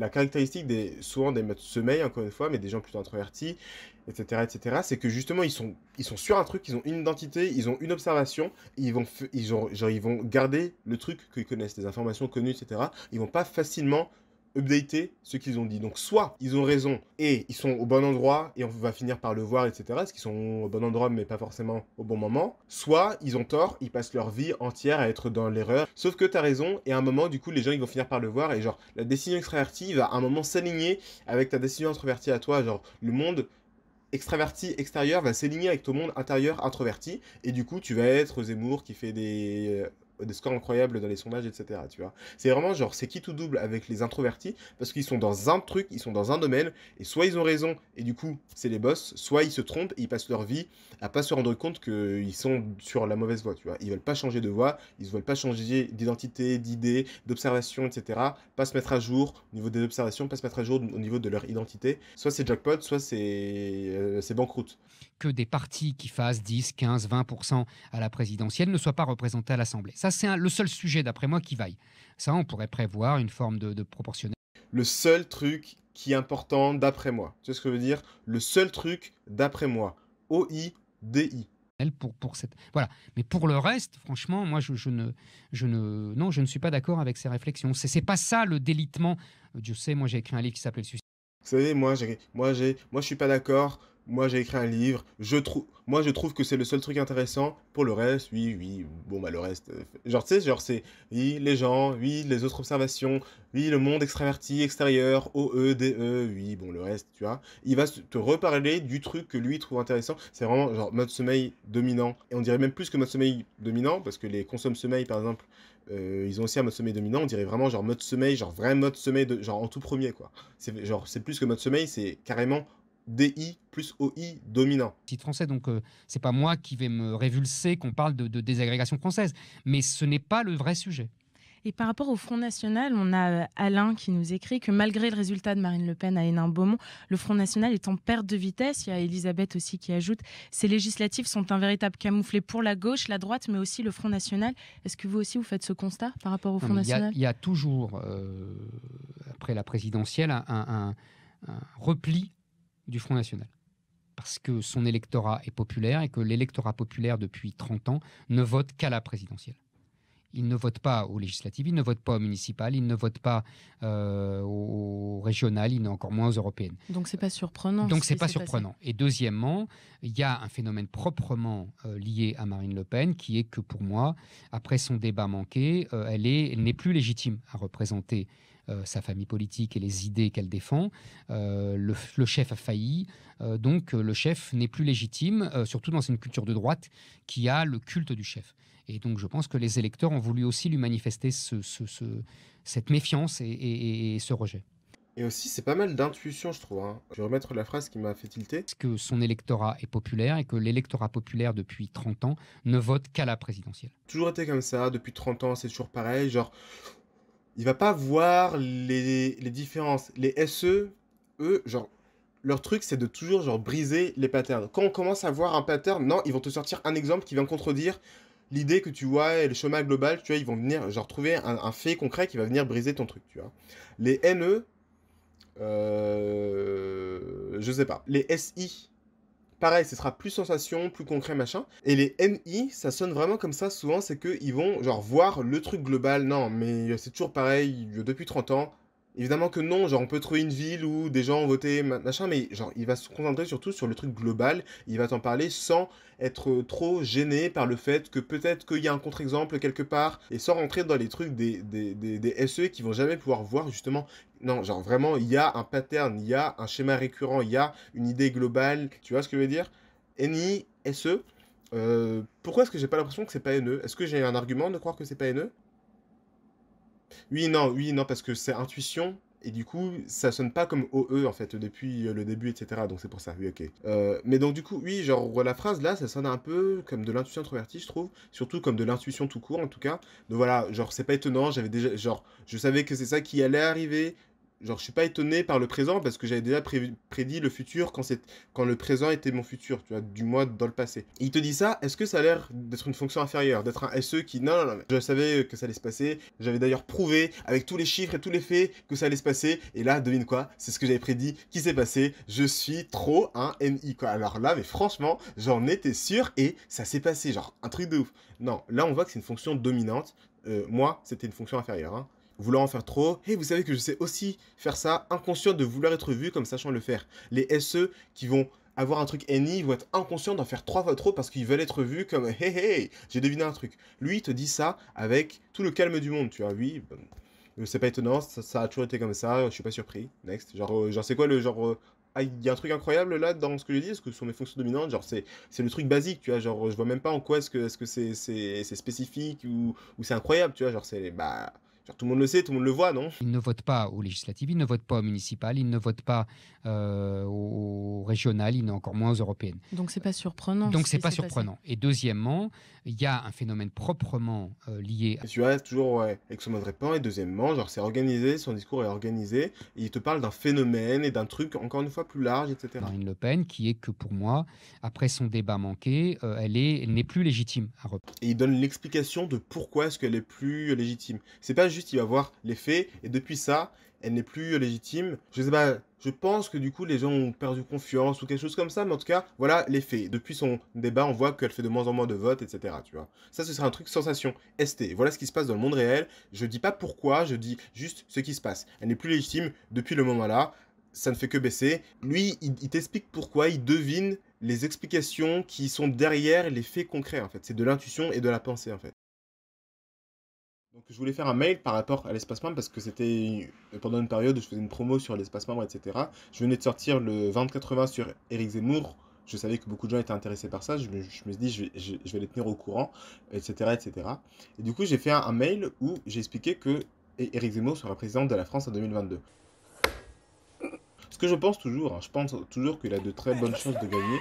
La caractéristique des, souvent des de sommeil, encore une fois, mais des gens plutôt introvertis, etc., etc., c'est que justement, ils sont, ils sont sur un truc, ils ont une identité, ils ont une observation, ils vont, ils ils vont garder le truc qu'ils connaissent, des informations connues, etc. Ils vont pas facilement updater ce qu'ils ont dit. Donc soit ils ont raison et ils sont au bon endroit et on va finir par le voir, etc. ce qu'ils sont au bon endroit mais pas forcément au bon moment. Soit ils ont tort, ils passent leur vie entière à être dans l'erreur. Sauf que t'as raison et à un moment du coup les gens ils vont finir par le voir et genre la décision extravertie va à un moment s'aligner avec ta décision introvertie à toi. Genre le monde extraverti extérieur va s'aligner avec ton monde intérieur introverti et du coup tu vas être Zemmour qui fait des euh, des scores incroyables dans les sondages, etc. Tu vois, c'est vraiment genre c'est qui tout double avec les introvertis parce qu'ils sont dans un truc, ils sont dans un domaine et soit ils ont raison et du coup c'est les boss, soit ils se trompent et ils passent leur vie à pas se rendre compte qu'ils sont sur la mauvaise voie. Tu vois, ils veulent pas changer de voie, ils veulent pas changer d'identité, d'idée, d'observation, etc. Pas se mettre à jour au niveau des observations, pas se mettre à jour au niveau de leur identité. Soit c'est jackpot, soit c'est euh, c'est banqueroute que des partis qui fassent 10, 15, 20 à la présidentielle ne soient pas représentés à l'Assemblée. Ça, c'est le seul sujet, d'après moi, qui vaille. Ça, on pourrait prévoir une forme de, proportionnel. Le seul truc qui est important, d'après moi, Tu sais ce que je veux dire, le seul truc, d'après moi, O-I-D-I. Pour, pour cette... voilà. Mais pour le reste, franchement, moi, je, ne, je, ne, non, je ne suis pas d'accord avec ces réflexions. C'est pas ça le délitement. Dieu sait, moi, j'ai écrit un livre qui s'appelle suicide. Vous savez, moi, moi, moi, je suis pas d'accord moi j'ai écrit un livre, je trouve, moi je trouve que c'est le seul truc intéressant. Pour le reste, oui, oui, bon bah le reste, euh, genre tu sais, genre c'est oui les gens, oui les autres observations, oui le monde extraverti extérieur, O, E, D, E. oui bon le reste, tu vois. Il va te reparler du truc que lui trouve intéressant. C'est vraiment genre mode sommeil dominant et on dirait même plus que mode sommeil dominant parce que les consommes sommeil par exemple, euh, ils ont aussi un mode sommeil dominant. On dirait vraiment genre mode sommeil, genre vrai mode sommeil, de, genre en tout premier quoi. C'est genre c'est plus que mode sommeil, c'est carrément DI plus OI dominant. Titre français, donc euh, c'est pas moi qui vais me révulser qu'on parle de, désagrégation française, mais ce n'est pas le vrai sujet. Et par rapport au Front National, on a euh, Alain qui nous écrit que malgré le résultat de Marine Le Pen à Hénin-Beaumont, le Front National est en perte de vitesse. Il y a Elisabeth aussi qui ajoute Ces législatives sont un véritable camouflet pour la gauche, la droite, mais aussi le Front National. Est-ce que vous aussi vous faites ce constat par rapport au Front National Il y, a toujours, euh, après la présidentielle, un repli du Front National. Parce que son électorat est populaire et que l'électorat populaire depuis 30 ans ne vote qu'à la présidentielle. Il ne vote pas aux législatives, il ne vote pas aux municipales, il ne vote pas euh, aux régionales, il n'est encore moins aux européennes. Donc c'est pas surprenant. Donc ce c'est pas surprenant. Et deuxièmement, il y a un phénomène proprement euh, lié à Marine Le Pen qui est que pour moi, après son débat manqué, euh, elle n'est plus légitime à représenter euh, sa famille politique et les idées qu'elle défend. Euh, le, chef a failli, euh, donc le chef n'est plus légitime, surtout dans une culture de droite qui a le culte du chef. Et donc je pense que les électeurs ont voulu aussi lui manifester cette méfiance et, ce rejet. Et aussi, c'est pas mal d'intuition, je trouve. Hein. Je vais remettre la phrase qui m'a fait tilter. que son électorat est populaire et que l'électorat populaire, depuis 30 ans, ne vote qu'à la présidentielle. Toujours été comme ça, depuis 30 ans, c'est toujours pareil. Genre, il va pas voir les, différences. Les SE, eux, genre, leur truc, c'est de toujours genre briser les patterns. Quand on commence à voir un pattern, non, ils vont te sortir un exemple qui vient contredire l'idée que tu vois et le chemin global. Tu vois, ils vont venir genre trouver un, fait concret qui va venir briser ton truc. Tu vois. Les NE, euh, je sais pas. Les SI, Pareil, ce sera plus sensation, plus concret, machin. Et les MI, ça sonne vraiment comme ça souvent, c'est qu'ils vont genre voir le truc global. Non, mais c'est toujours pareil depuis 30 ans. Évidemment que non, genre on peut trouver une ville où des gens ont voté, machin, mais genre il va se concentrer surtout sur le truc global, il va t'en parler sans être trop gêné par le fait que peut-être qu'il y a un contre-exemple quelque part, et sans rentrer dans les trucs des, des, SE qui vont jamais pouvoir voir justement non, genre vraiment, il y a un pattern, il y a un schéma récurrent, il y a une idée globale. Tu vois ce que je veux dire NI, SE. Euh, pourquoi est-ce que j'ai pas l'impression que c'est pas NE Est-ce que j'ai un argument de croire que c'est pas NE oui, non, oui, non, parce que c'est intuition. Et du coup, ça sonne pas comme OE en fait depuis euh, le début, etc. Donc c'est pour ça, oui, ok. Euh, mais donc du coup, oui, genre la phrase là, ça sonne un peu comme de l'intuition introvertie, je trouve. Surtout comme de l'intuition tout court en tout cas. Donc voilà, genre c'est pas étonnant, j'avais déjà, genre, je savais que c'est ça qui allait arriver genre, je suis pas étonné par le présent parce que j'avais déjà prédit le futur quand, quand le présent était mon futur, tu vois, du mois dans le passé. il te dit ça, est-ce que ça a l'air d'être une fonction inférieure, d'être un SE qui, non, non, non, je savais que ça allait se passer, j'avais d'ailleurs prouvé avec tous les chiffres et tous les faits que ça allait se passer, et là, devine quoi, c'est ce que j'avais prédit, qui s'est passé, je suis trop un MI, quoi. Alors là, mais franchement, j'en étais sûr et ça s'est passé, genre, un truc de ouf. Non, là, on voit que c'est une fonction dominante. Euh, moi, c'était une fonction inférieure. Hein vouloir en faire trop. Et vous savez que je sais aussi faire ça, inconscient de vouloir être vu comme sachant le faire. Les SE qui vont avoir un truc NI, vont être inconscients d'en faire trois fois trop parce qu'ils veulent être vus comme hey hey, j'ai deviné un truc. Lui, il te dit ça avec tout le calme du monde, tu vois. Lui, euh, c'est pas étonnant, ça, a toujours été comme ça, je suis pas surpris. Next. Genre, euh, genre c'est quoi le genre. Euh, ah, il y a un truc incroyable là dans ce que je dis, Est-ce que ce sont mes fonctions dominantes, genre c'est le truc basique, tu vois, genre je vois même pas en quoi est-ce que c'est -ce que c'est spécifique ou, ou c'est incroyable, tu vois, genre c'est bah tout le monde le sait, tout le monde le voit, non Il ne vote pas aux législatives, il ne vote pas aux municipales, ils ne vote pas au. Euh, aux, régionales, il n'est encore moins aux européennes. Donc c'est pas surprenant. Donc c'est pas surprenant. Et deuxièmement, il y a un phénomène proprement euh, lié. À... Tu restes toujours avec son mode répand. Et deuxièmement, genre c'est organisé, son discours est organisé. il te parle d'un phénomène et d'un truc encore une fois plus large, etc. Marine Le Pen, qui est que pour moi, après son débat manqué, euh, elle est, n'est plus légitime à reprendre. Et il donne l'explication de pourquoi est-ce qu'elle est plus légitime. C'est pas juste il va voir les faits et depuis ça, elle n'est plus légitime. Je sais pas je pense que du coup les gens ont perdu confiance ou quelque chose comme ça, mais en tout cas, voilà les faits. Depuis son débat, on voit qu'elle fait de moins en moins de votes, etc. Tu vois. Ça, ce serait un truc sensation, ST. Voilà ce qui se passe dans le monde réel. Je dis pas pourquoi, je dis juste ce qui se passe. Elle n'est plus légitime depuis le moment-là. Ça ne fait que baisser. Lui, il, il t'explique pourquoi, il devine les explications qui sont derrière les faits concrets, en fait. C'est de l'intuition et de la pensée, en fait. Donc je voulais faire un mail par rapport à l'espace membre parce que c'était pendant une période où je faisais une promo sur l'espace membre, etc. Je venais de sortir le 2080 sur Eric Zemmour. Je savais que beaucoup de gens étaient intéressés par ça. Je me, suis dit, je vais, les tenir au courant, etc. etc. Et du coup, j'ai fait un, mail où j'ai expliqué que e-, Eric Zemmour sera président de la France en 2022. Ce que je pense toujours, hein, je pense toujours qu'il a de très bonnes chances de gagner.